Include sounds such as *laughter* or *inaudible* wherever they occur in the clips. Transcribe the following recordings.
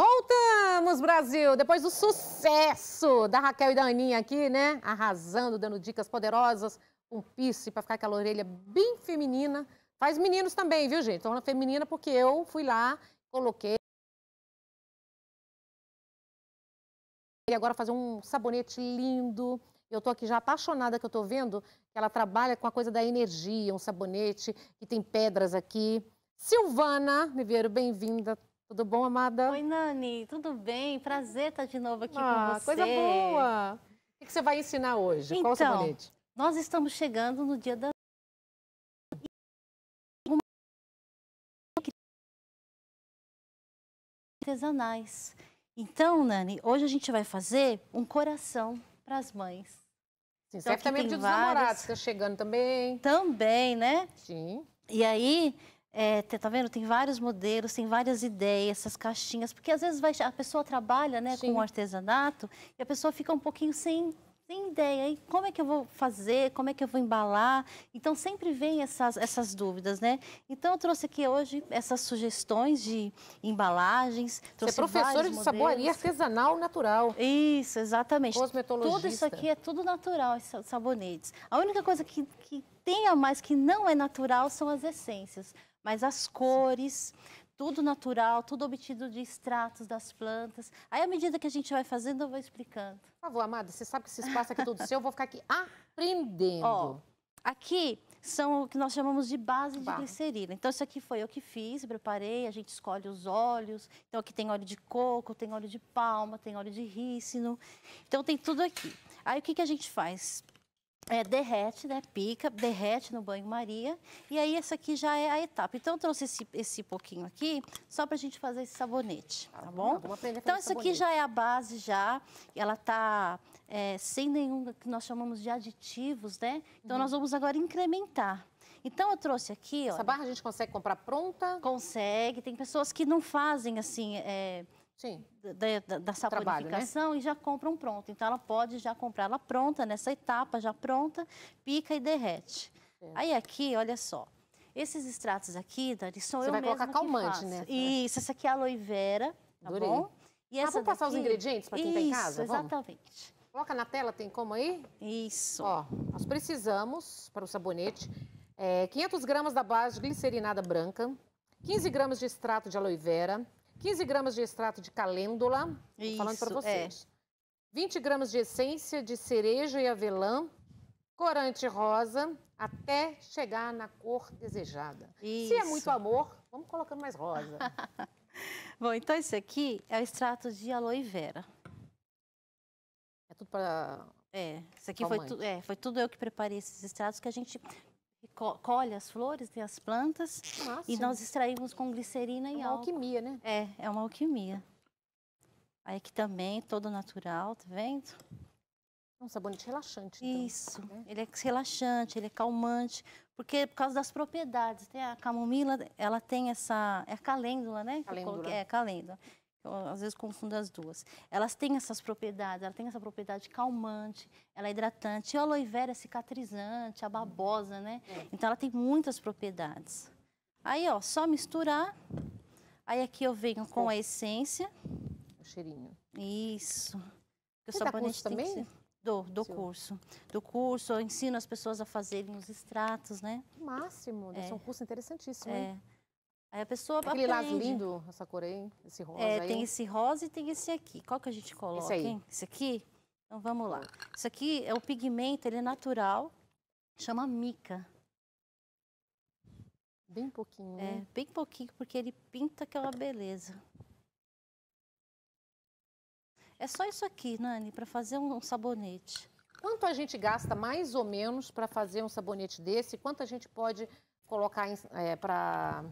Voltamos, Brasil! Depois do sucesso da Raquel e da Aninha aqui, né? Arrasando, dando dicas poderosas, um piercing para ficar aquela orelha bem feminina. Faz meninos também, viu, gente? Torna feminina porque eu fui lá, coloquei. E agora fazer um sabonete lindo. Eu tô aqui já apaixonada que eu tô vendo que ela trabalha com a coisa da energia, um sabonete que tem pedras aqui. Silvana Ribeiro, bem-vinda tudo bom, amada? Oi, Nani, tudo bem? Prazer estar de novo aqui ah, com você. Coisa boa! O que você vai ensinar hoje? Então, Qual o sabonete? Então, nós estamos chegando no dia da. artesanais. Então, Nani, hoje a gente vai fazer um coração para as mães. Sim, então, serve também os namorados, que tá chegando também. Também, né? Sim. E aí, é, tá vendo? Tem vários modelos, tem várias ideias, essas caixinhas, porque às vezes vai, a pessoa trabalha né, o com artesanato e a pessoa fica um pouquinho sem, sem ideia. E como é que eu vou fazer? Como é que eu vou embalar? Então sempre vem essas, essas dúvidas, né? Então eu trouxe aqui hoje essas sugestões de embalagens. Você é professora de modelos. saboaria artesanal natural. Isso, exatamente. Tudo isso aqui é tudo natural, esses sabonetes. A única coisa que, que tem a mais que não é natural são as essências mas as cores, tudo natural, tudo obtido de extratos das plantas. Aí, à medida que a gente vai fazendo, eu vou explicando. Por favor, Amada, você sabe que esse espaço aqui é todo seu, eu vou ficar aqui aprendendo. Ó, aqui são o que nós chamamos de base de Barra. glicerina. Então, isso aqui foi eu que fiz, preparei, a gente escolhe os óleos. Então, aqui tem óleo de coco, tem óleo de palma, tem óleo de rícino. Então, tem tudo aqui. Aí, o que, que a gente faz? é, derrete, né? Pica, derrete no banho-maria. E aí, essa aqui já é a etapa. Então, eu trouxe esse, esse pouquinho aqui, só pra gente fazer esse sabonete, tá, tá bom? então, isso aqui já é a base, já. Ela tá é, sem nenhum, que nós chamamos de aditivos, né? Então, uhum. nós vamos agora incrementar. Então, eu trouxe aqui, ó. Essa barra a gente consegue comprar pronta? Consegue. Tem pessoas que não fazem, assim, é Sim. Da, da, da né? e já compram pronto. Então, ela pode já comprar ela pronta, nessa etapa já pronta, pica e derrete. É. Aí aqui, olha só, esses extratos aqui, Dani, são eu eu mesma né? Você vai colocar calmante né? Isso, essa aqui é aloe vera, tá Adorei. bom? E ah, essa ah, vamos daqui... passar os ingredientes para quem tá Isso, em casa? Vamos? exatamente. Coloca na tela, tem como aí? Isso. Ó, nós precisamos, para o sabonete, é, eh, 500 gramas da base de glicerinada branca, 15 gramas de extrato de aloe vera, 15 gramas de extrato de calêndula, Isso, falando é. para vocês. É. 20 gramas de essência de cereja e avelã, corante rosa, até chegar na cor desejada. Isso. Se é muito amor, vamos colocando mais rosa. *laughs* Bom, então isso aqui é o extrato de aloe vera. É tudo para. É, isso aqui foi, tu, é, foi tudo eu que preparei esses extratos que a gente co colhe as flores e as plantas Nossa. e nós extraímos com glicerina e é uma alquimia, né? É, é uma alquimia. Aí aqui também, todo natural, tá vendo? Um sabonete relaxante. Então. Isso, né? ele é relaxante, ele é calmante, porque é por causa das propriedades, tem né? A camomila, ela tem essa, é a calêndula, né? Calêndula. É, calêndula. Eu, às vezes confundo as duas. Elas têm essas propriedades, ela tem essa propriedade calmante, ela é hidratante, a aloe vera é cicatrizante, a babosa, né? É. Então ela tem muitas propriedades. Aí, ó, só misturar. Aí aqui eu venho com a essência. O cheirinho. Isso. Eu sou curso também? Do, do curso. Do curso, eu ensino as pessoas a fazerem os extratos, né? Máximo, é. é um curso interessantíssimo. É. Hein? Aí a pessoa Aquele aprende. lá, lindo, essa cor aí, esse rosa é, aí. Tem esse rosa e tem esse aqui. Qual que a gente coloca, esse aí. Hein? Esse aqui? Então vamos lá. Isso aqui é o pigmento, ele é natural, chama mica. Bem pouquinho, é, né? É, bem pouquinho, porque ele pinta aquela beleza. É só isso aqui, Nani, para fazer um, sabonete. Quanto a gente gasta mais ou menos para fazer um sabonete desse? Quanto a gente pode colocar é, para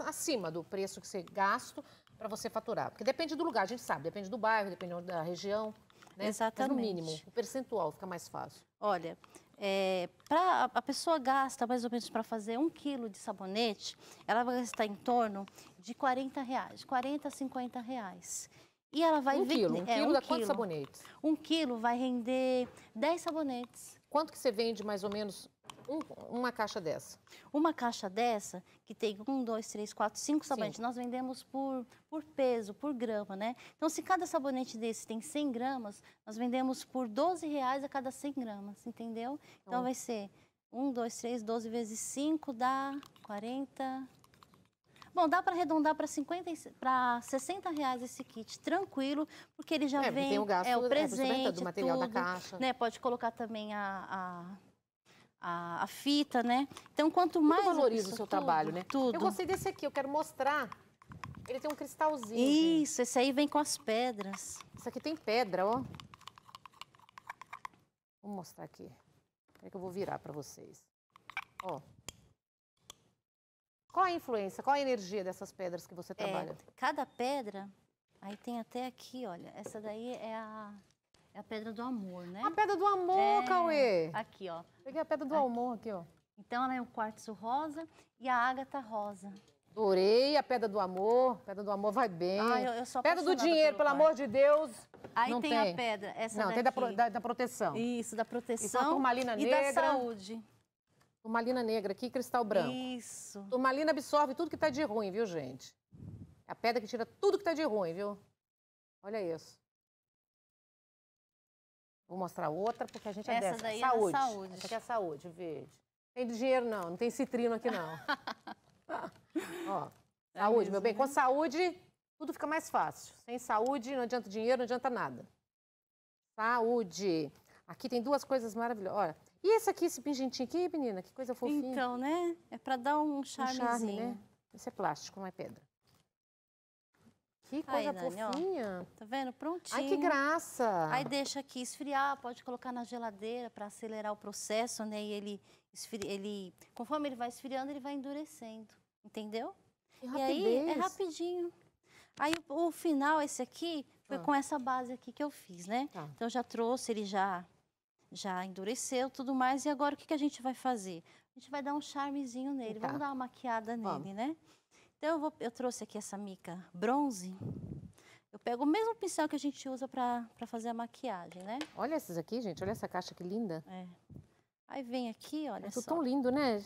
acima do preço que você gasta para você faturar. Porque depende do lugar, a gente sabe, depende do bairro, depende da região. Né? Exatamente. Mas no mínimo, o percentual fica mais fácil. Olha, é, pra, a pessoa gasta mais ou menos para fazer um quilo de sabonete, ela vai gastar em torno de 40 reais, 40, 50 reais. E ela vai um vender. Quilo, um é, quilo um dá quantos sabonetes? Um quilo vai render 10 sabonetes. Quanto que você vende mais ou menos um, uma caixa dessa? Uma caixa dessa, que tem um, dois, três, quatro, cinco sabonetes. Sim. Nós vendemos por, por peso, por grama, né? Então, se cada sabonete desse tem 100 gramas, nós vendemos por 12 reais a cada 100 gramas, entendeu? Então, hum. vai ser 1, 2, 3, 12 vezes 5 dá 40... Bom, dá para arredondar para 50 para 60 reais esse kit, tranquilo, porque ele já é, vem tem o gasto, é o é, presente, é, do material tudo, da caixa, né? Pode colocar também a, a a, a fita, né? Então, quanto mais. Muito valoriza o seu trabalho, né? Tudo. Eu gostei desse aqui, eu quero mostrar. Ele tem um cristalzinho. Isso, esse aí vem com as pedras. Isso aqui tem pedra, ó. Vou mostrar aqui. Peraí que eu vou virar para vocês. Ó. Qual a influência, qual a energia dessas pedras que você é, trabalha? É, cada pedra, aí tem até aqui, olha, essa daí é a é a pedra do amor, né? A pedra do amor, é... Cauê! Aqui, ó. Peguei a pedra do aqui. amor aqui, ó. Então, ela é um quartzo rosa e a ágata rosa. Adorei a Pedra do Amor. Pedra do Amor vai bem. Ah, eu, eu pedra do Dinheiro, pelo, pelo amor de Deus. Aí não tem, tem. a pedra, essa Não, daqui. tem da, pro, da, da, proteção. Isso, da proteção. Isso, a turmalina e negra. E da saúde. Turmalina negra aqui, cristal branco. Isso. Turmalina absorve tudo que tá de ruim, viu, gente? É a pedra que tira tudo que tá de ruim, viu? Olha isso. Vou mostrar outra, porque a gente é dessa. É saúde. saúde. Essa aqui é saúde, verde. Tem dinheiro, não. Não tem citrino aqui, não. *laughs* Ó, é saúde, mesmo, meu bem. Né? Com saúde, tudo fica mais fácil. Sem saúde, não adianta dinheiro, não adianta nada. Saúde. Aqui tem duas coisas maravilhosas. Olha, e esse aqui, esse pingentinho aqui, menina? Que coisa fofinha. Então, né? É para dar um charmezinho. Um charme, né? Esse é plástico, não é pedra aqui, coisa aí, Nani, fofinha. Ó, tá vendo? Prontinho. Ai, que graça. Aí deixa aqui esfriar, pode colocar na geladeira para acelerar o processo, né? E ele, esfri... ele, conforme ele vai esfriando, ele vai endurecendo, entendeu? e aí é rapidinho. Aí o, o final, esse aqui, foi ah. com essa base aqui que eu fiz, né? Tá. Então já trouxe, ele já, já endureceu tudo mais. E agora o que, que a gente vai fazer? A gente vai dar um charmezinho nele, tá. vamos dar uma maquiada nele, vamos. né? Então, eu, vou, eu trouxe aqui essa mica bronze. Eu pego o mesmo pincel que a gente usa para fazer a maquiagem, né? Olha essas aqui, gente. Olha essa caixa que linda. É. Aí vem aqui, olha é só. tão lindo, né?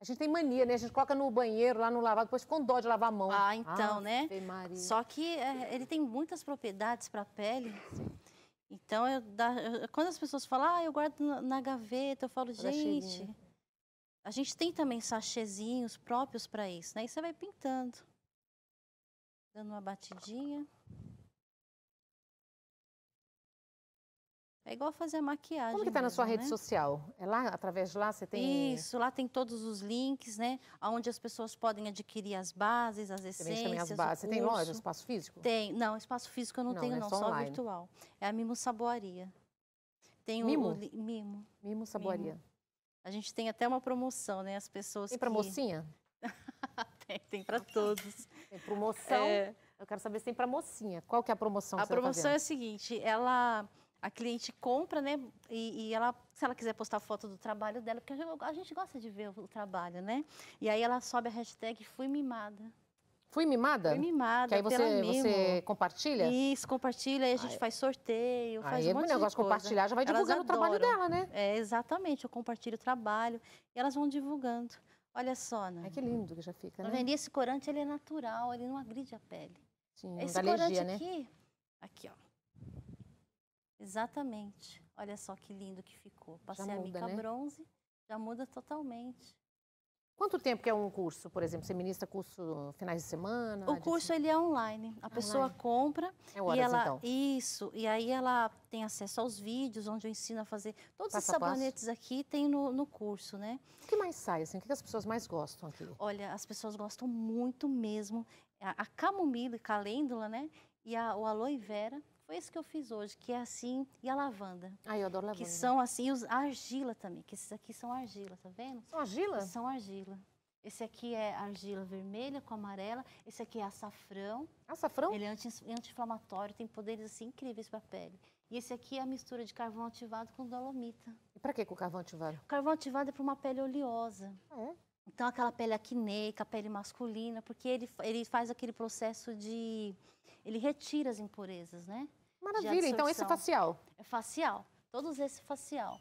A gente tem mania, né? A gente coloca no banheiro, lá no lavado, depois com dó de lavar a mão. Ah, então, ah, né? Maria. Só que é, ele tem muitas propriedades para a pele. Sim. Então, eu, quando as pessoas falam, ah, eu guardo na, gaveta, eu falo, gente, né? A gente tem também sachezinhos próprios para isso, né? E você vai pintando. Dando uma batidinha. É igual fazer a maquiagem. Como que está na sua né? rede social? É lá, através de lá você tem. Isso, lá tem todos os links, né? Onde as pessoas podem adquirir as bases, as essências. Também as bases. Você tem loja, espaço físico? Tem. Não, espaço físico eu não, não tenho, né? não, só, só virtual. É a Mimo Saboaria. Tem mimo? o, mimo. Mimo Saboaria. Mimo. A gente tem até uma promoção, né? As pessoas. Tem para que... mocinha? *laughs* tem, tem para todos. Tem promoção. É... Eu quero saber se tem para mocinha. Qual que é a promoção? A tá promoção tá é a seguinte: ela a cliente compra, né? E, e, ela, se ela quiser postar foto do trabalho dela, porque a gente gosta de ver o trabalho, né? E aí ela sobe a hashtag Fui Mimada. Fui mimada? Fui mimada. Que aí você, você compartilha? Isso, compartilha, aí a gente faz sorteio, faz aí, é um monte é de coisa. o negócio de compartilhar já vai elas divulgando adoram. o trabalho dela, né? É, exatamente, eu compartilho o trabalho e elas vão divulgando. Olha só, né? É que lindo que já fica, tá né? Vendo, esse corante, ele é natural, ele não agride a pele. Sim, esse corante né? aqui, aqui, ó. Exatamente. Olha só que lindo que ficou. Passei muda, a mica né? bronze, já muda totalmente. Quanto tempo que é um curso, por exemplo? Você ministra curso finais de semana? O curso ele é online. A pessoa compra é horas, e ela então. isso e aí ela tem acesso aos vídeos onde eu ensino a fazer todos passo os sabonetes aqui tem no, no curso, né? O que mais sai assim? O que as pessoas mais gostam aqui? Olha, as pessoas gostam muito mesmo a, a camomila e calêndula, né? E a, o aloe vera foi isso que eu fiz hoje, que é assim, e a lavanda. Ah, eu adoro lavanda. Que são assim, os, a argila também, que esses aqui são argila, tá vendo? São argila? São argila. Esse aqui é argila vermelha com amarela. Esse aqui é açafrão. Açafrão? Ele é anti-inflamatório, anti tem poderes assim, incríveis para a pele. E esse aqui é a mistura de carvão ativado com dolomita. E para que com carvão ativado? O carvão ativado é para uma pele oleosa. Ah, é? Então, aquela pele acneica, pele masculina, porque ele, ele faz aquele processo de ele retira as impurezas, né? Maravilha, então esse é facial. É facial, todos esse facial.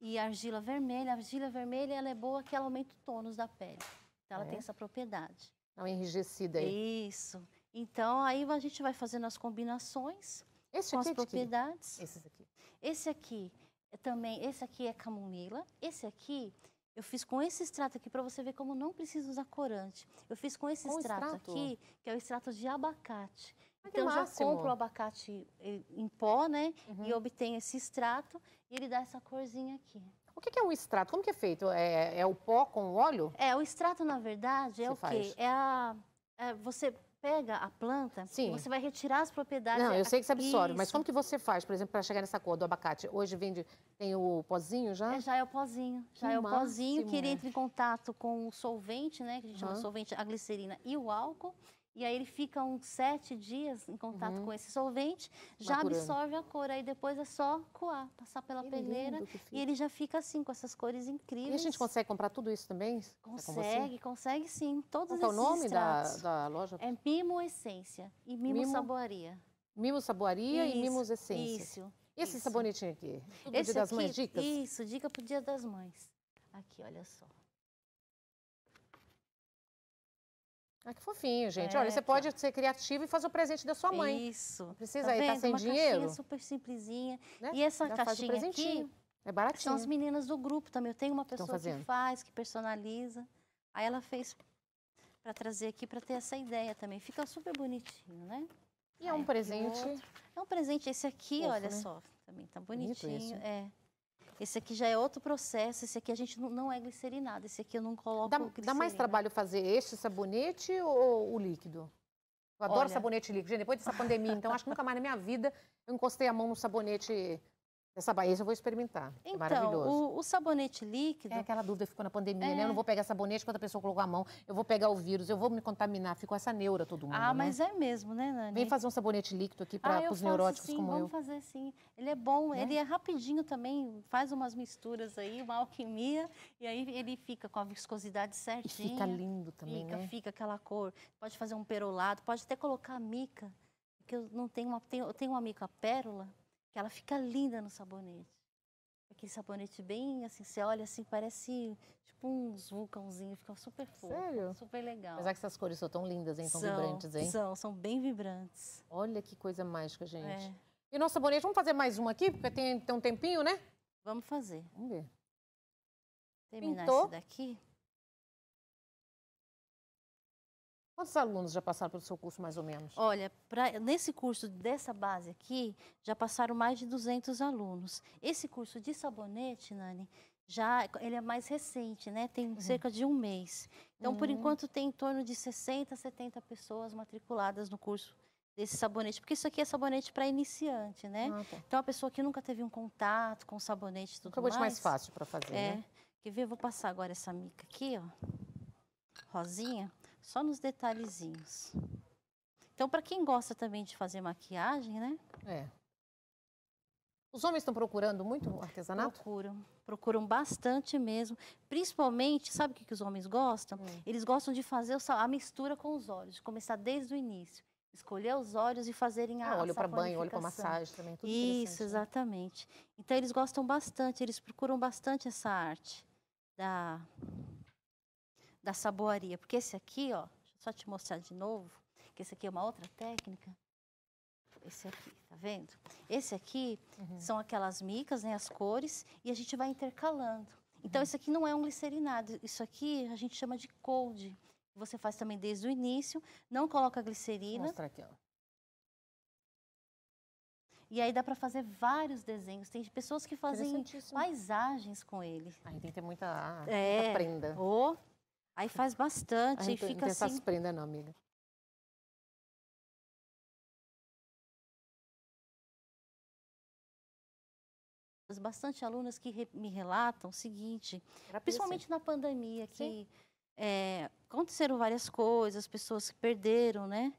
E a argila vermelha, a argila vermelha ela é boa que ela aumenta o tônus da pele. Então ela é. tem essa propriedade. Não enrijecida aí. Isso. Então aí a gente vai fazendo as combinações esse com as é propriedades. Que... Esses aqui. Esse aqui é também, esse aqui é camomila, esse aqui eu fiz com esse extrato aqui, para você ver como não precisa usar corante. Eu fiz com esse extrato, extrato, aqui, que é o extrato de abacate. Então já compro o abacate eh, em pó, né? Uhum. E obtenho esse extrato e ele dá essa corzinha aqui. O que é o extrato? Como que é feito? É, é o pó com óleo? É, o extrato, na verdade, é Você o quê? É a. É, você pega a planta, Sim. você vai retirar as propriedades. Não, eu sei que você absorve, Isso. mas como que você faz, por exemplo, para chegar nessa cor do abacate? Hoje vende, tem o pozinho já? É, já é o pozinho, já é o máximo. pozinho que ele né? entra em contato com o solvente, né, que a gente uhum. chama solvente, a glicerina e o álcool, e aí ele fica uns sete dias em contato uhum. com esse solvente, já Maturando. absorve a cor. Aí depois é só coar, passar pela que peneira e ele já fica assim, com essas cores incríveis. E a gente consegue comprar tudo isso também? Consegue, é consegue sim. Todos Qual é o nome da, da, loja? É Mimo Essência e Mimo, Mimo... Saboaria. Mimo Saboaria isso, e Mimos Essência. Isso. E esse isso. sabonetinho aqui? Tudo Esse dia das aqui, mães, dicas? Isso, dica para o dia das mães. Aqui, olha só. Ah, que fofinho, gente. É, Olha, você é, pode ser criativo e fazer o presente da sua mãe. Isso. precisa tá aí, tá vendo? tá sem Uma dinheiro. Uma super simplesinha. Né? E essa Já caixinha faz aqui... É baratinho. São as meninas do grupo também. Eu tenho uma pessoa que faz, que personaliza. Aí ela fez para trazer aqui para ter essa ideia também. Fica super bonitinho, né? E é um Aí, presente. É um presente. Esse aqui, olha né? só, também tá bonitinho. isso. É. Esse aqui já é outro processo, esse aqui a gente não, não é glicerinado, esse aqui eu não coloco dá, dá mais trabalho fazer este sabonete ou o líquido? Eu adoro Olha... sabonete líquido. Gente, depois dessa pandemia, então acho que nunca mais na minha vida eu encostei a mão no sabonete essa Bahia eu vou experimentar. É então, é maravilhoso. O, o, sabonete líquido. É aquela dúvida ficou na pandemia, né? é. né? Eu não vou pegar sabonete quando a pessoa colocou a mão, eu vou pegar o vírus, eu vou me contaminar. Ficou essa neura todo mundo. Ah, né? mas é mesmo, né, Nani? Vem fazer um sabonete líquido aqui para ah, os neuróticos sim, como vamos eu. Vamos fazer sim. Ele é bom, né? ele é rapidinho também, faz umas misturas aí, uma alquimia, e aí ele fica com a viscosidade certinha. E fica lindo também, fica, né? Fica aquela cor. Pode fazer um perolado, pode até colocar a mica. Que eu não tenho uma, tenho, eu tenho uma mica pérola que ela fica linda no sabonete. Aquele sabonete bem assim, você olha assim, parece tipo uns vulcãozinhos, fica super fofo. Sério? Super legal. Mas que essas cores são tão lindas, hein? Tão são, vibrantes, hein? São, são bem vibrantes. Olha que coisa mágica, gente. É. E nosso sabonete, vamos fazer mais uma aqui, porque tem, tem um tempinho, né? Vamos fazer. Vamos ver. Terminar Pintou. esse daqui. Quantos alunos já passaram pelo seu curso, mais ou menos? Olha, pra, nesse curso dessa base aqui, já passaram mais de 200 alunos. Esse curso de sabonete, Nani, já ele é mais recente, né? Tem uhum. cerca de um mês. Então, uhum. por enquanto, tem em torno de 60, 70 pessoas matriculadas no curso desse sabonete, porque isso aqui é sabonete para iniciante, né? Ah, tá. Então, a pessoa que nunca teve um contato com sabonete e tudo mais. mais... muito mais fácil para fazer, é. né? Quer ver? Eu vou passar agora essa mica aqui, ó, rosinha só nos detalhezinhos. Então, para quem gosta também de fazer maquiagem, né? É. Os homens estão procurando muito artesanato? Procuram, procuram bastante mesmo. Principalmente, sabe o que, que os homens gostam? Hum. Eles gostam de fazer a mistura com os olhos, de começar desde o início. Escolher os olhos e fazerem é, a Olho Óleo para banho, óleo para massagem também, tudo Isso, né? exatamente. Né? Então, eles gostam bastante, eles procuram bastante essa arte da da saboaria. Porque esse aqui, ó, só te mostrar de novo, que esse aqui é uma outra técnica. Esse aqui, tá vendo? Esse aqui uhum. são aquelas micas, né, as cores, e a gente vai intercalando. Então, uhum. aqui não é um glicerinado, isso aqui a gente chama de cold. Você faz também desde o início, não coloca glicerina. Mostra aqui, ó. E aí dá para fazer vários desenhos. Tem pessoas que fazem paisagens com ele. Aí tem que ter muita, é, muita prenda. Aí faz bastante e fica assim. Não tem prenda não, amiga. Bastante alunas que re, me relatam o seguinte, Era assim. principalmente na pandemia, que é, aconteceram várias coisas, pessoas que perderam, né?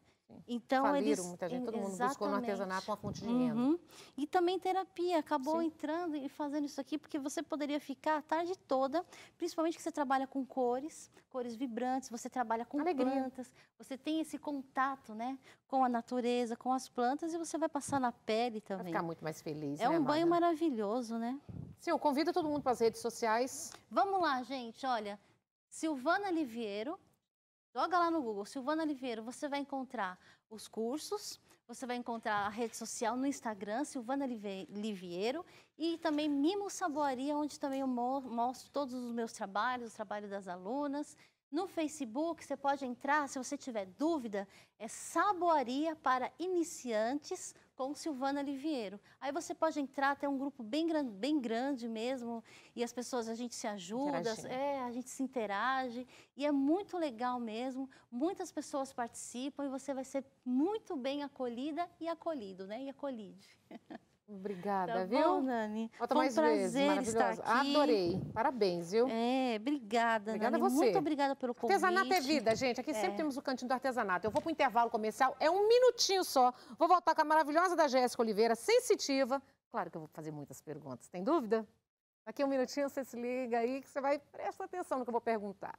Então, Faliram eles, muita gente, todo exatamente. mundo buscou no artesanato uma fonte de renda. Uhum. E também terapia, acabou Sim. entrando e fazendo isso aqui, porque você poderia ficar a tarde toda, principalmente que você trabalha com cores, cores vibrantes, você trabalha com Alegria. plantas, você tem esse contato né, com a natureza, com as plantas e você vai passar na pele também. Vai ficar muito mais feliz, É né, um amada? banho maravilhoso, né? Sim, eu convido todo mundo para as redes sociais. Vamos lá, gente, olha, Silvana Liviero, Joga lá no Google, Silvana Oliveira, você vai encontrar os cursos, você vai encontrar a rede social no Instagram, Silvana Liviero, e também Mimo Saboaria, onde também eu mostro todos os meus trabalhos, o trabalho das alunas. No Facebook, você pode entrar, se você tiver dúvida, é Saboaria para Iniciantes com Silvana Liviero. Aí você pode entrar, tem um grupo bem grande, bem grande mesmo, e as pessoas, a gente se ajuda, né? é, a gente se interage, e é muito legal mesmo. Muitas pessoas participam e você vai ser muito bem acolhida e acolhido, né? E acolhido. *laughs* Obrigada, tá viu? Bom, Nani. Volta mais um prazer vezes, estar aqui. Adorei. Parabéns, viu? É, obrigada, obrigada Nani. A você. Muito obrigada pelo convite. Artesanato é vida, gente. Aqui é. sempre temos o cantinho do artesanato. Eu vou para o intervalo comercial, é um minutinho só. Vou voltar com a maravilhosa da Jéssica Oliveira, sensitiva. Claro que eu vou fazer muitas perguntas. Tem dúvida? Daqui a um minutinho você se liga aí que você vai presta atenção no que eu vou perguntar.